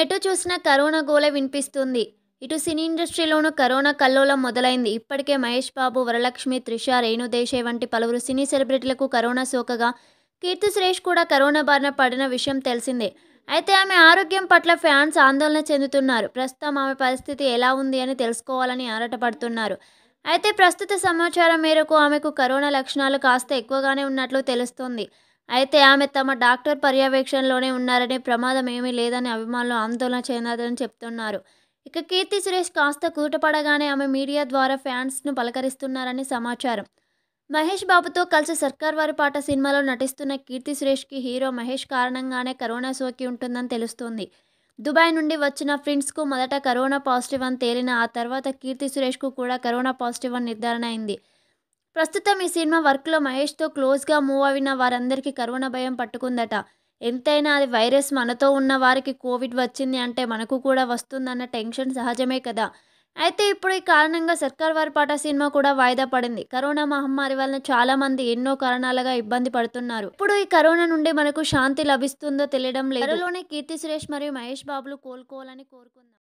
ఎటు చూసినా కరోనా గోల వినిపిస్తుంది ఇటు సినీ ఇండస్ట్రీలోనూ కరోనా కల్లోలం మొదలైంది ఇప్పటికే మహేష్ బాబు వరలక్ష్మి త్రిష రేణు దేశే వంటి పలువురు సినీ సెలబ్రిటీలకు కరోనా సోకగా కీర్తి సురేష్ కూడా కరోనా బారిన పడిన విషయం తెలిసిందే అయితే ఆమె ఆరోగ్యం పట్ల ఫ్యాన్స్ ఆందోళన చెందుతున్నారు ప్రస్తుతం ఆమె పరిస్థితి ఎలా ఉంది అని తెలుసుకోవాలని ఆరాటపడుతున్నారు అయితే ప్రస్తుత సమాచారం మేరకు ఆమెకు కరోనా లక్షణాలు కాస్త ఎక్కువగానే ఉన్నట్లు తెలుస్తోంది అయితే ఆమె తమ డాక్టర్ పర్యవేక్షణలోనే ఉన్నారని ప్రమాదం ఏమీ లేదని అభిమానులు ఆందోళన చెందని చెప్తున్నారు ఇక కీర్తి సురేష్ కాస్త కూటపడగానే ఆమె మీడియా ద్వారా ఫ్యాన్స్ను పలకరిస్తున్నారని సమాచారం మహేష్ బాబుతో కలిసి సర్కార్ వారి పాట సినిమాలో నటిస్తున్న కీర్తి సురేష్కి హీరో మహేష్ కారణంగానే కరోనా సోకి ఉంటుందని తెలుస్తోంది దుబాయ్ నుండి వచ్చిన ఫ్రెండ్స్కు మొదట కరోనా పాజిటివ్ అని తేలిన ఆ తర్వాత కీర్తి సురేష్కు కూడా కరోనా పాజిటివ్ అని నిర్ధారణ అయింది ప్రస్తుతం ఈ సినిమా వర్క్లో మహేష్తో క్లోజ్గా మూవ్ అయిన వారందరికీ కరోనా భయం పట్టుకుందట ఎంతైనా అది వైరస్ మనతో ఉన్న వారికి కోవిడ్ వచ్చింది అంటే మనకు కూడా వస్తుందన్న టెన్షన్ సహజమే కదా అయితే ఇప్పుడు ఈ కారణంగా సర్కార్ వారి పాట సినిమా కూడా వాయిదా పడింది కరోనా మహమ్మారి వలన చాలా మంది ఎన్నో కారణాలుగా ఇబ్బంది పడుతున్నారు ఇప్పుడు ఈ కరోనా నుండి మనకు శాంతి లభిస్తుందో తెలియడం లేదు త్వరలోనే కీర్తి సురేష్ మరియు మహేష్ బాబులు కోలుకోవాలని కోరుకుందాం